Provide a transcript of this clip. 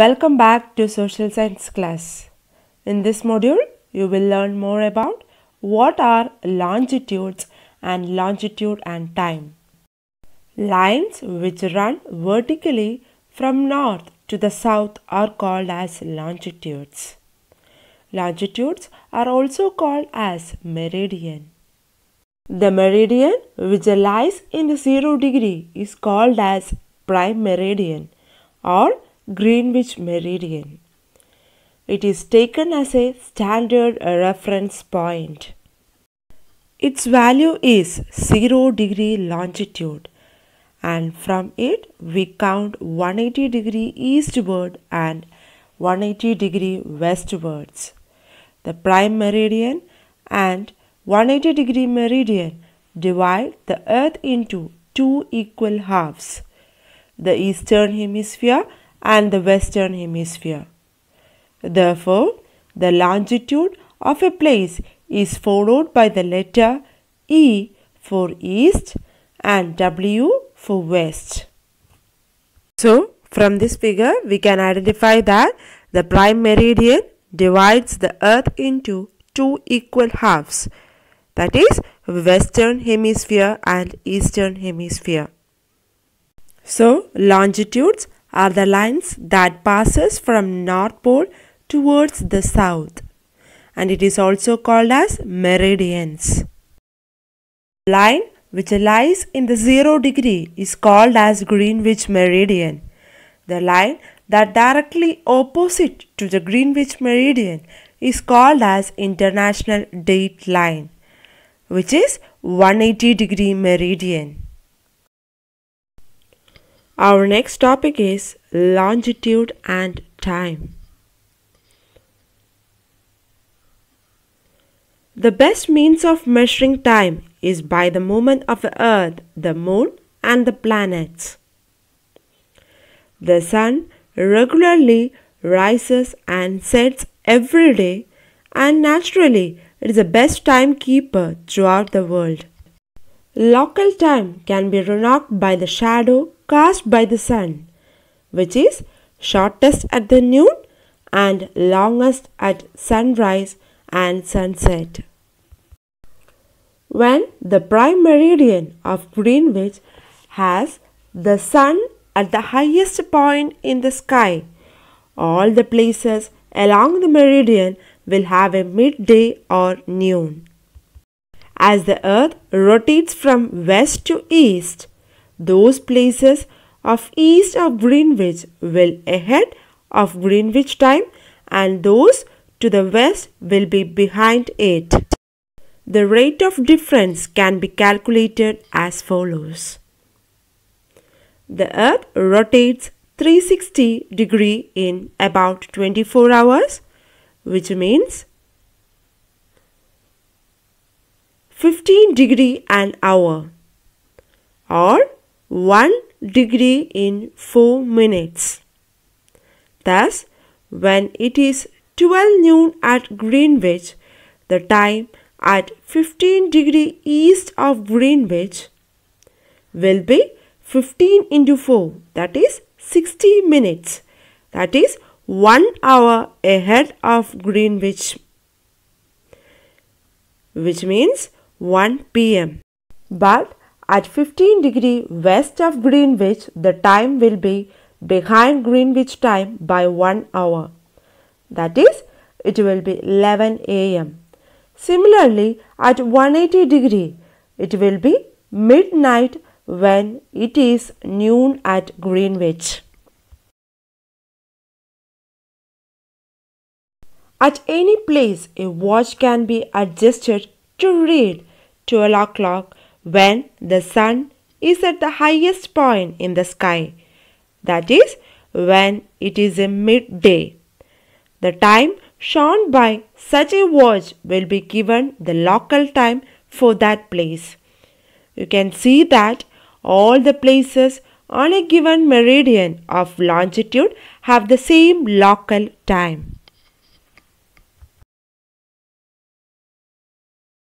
Welcome back to social science class. In this module, you will learn more about what are longitudes and longitude and time. Lines which run vertically from north to the south are called as longitudes. Longitudes are also called as meridian. The meridian which lies in zero degree is called as prime meridian or Greenwich Meridian. It is taken as a standard reference point. Its value is 0 degree longitude and from it we count 180 degree eastward and 180 degree westwards. The prime meridian and 180 degree meridian divide the earth into two equal halves. The eastern hemisphere and the western hemisphere. Therefore, the longitude of a place is followed by the letter E for east and W for west. So, from this figure, we can identify that the prime meridian divides the earth into two equal halves, that is, western hemisphere and eastern hemisphere. So, longitudes are the lines that passes from North Pole towards the South and it is also called as meridians. Line which lies in the zero degree is called as Greenwich Meridian. The line that directly opposite to the Greenwich Meridian is called as International Date Line which is 180 degree meridian. Our next topic is longitude and time. The best means of measuring time is by the movement of the earth, the moon and the planets. The sun regularly rises and sets every day and naturally it is the best timekeeper throughout the world. Local time can be remarked by the shadow cast by the sun, which is shortest at the noon and longest at sunrise and sunset. When the prime meridian of Greenwich has the sun at the highest point in the sky, all the places along the meridian will have a midday or noon. As the earth rotates from west to east, those places of east of Greenwich will ahead of Greenwich time and those to the west will be behind it. The rate of difference can be calculated as follows. The earth rotates 360 degree in about 24 hours which means 15 degree an hour or 1 degree in 4 minutes. Thus, when it is 12 noon at Greenwich, the time at 15 degree east of Greenwich will be 15 into 4 that is 60 minutes that is 1 hour ahead of Greenwich which means 1 pm. But at 15 degree west of Greenwich, the time will be behind Greenwich time by 1 hour. That is, it will be 11 am. Similarly, at 180 degree, it will be midnight when it is noon at Greenwich. At any place, a watch can be adjusted to read 12 o'clock when the sun is at the highest point in the sky, that is, when it is in midday. The time shown by such a watch will be given the local time for that place. You can see that all the places on a given meridian of longitude have the same local time.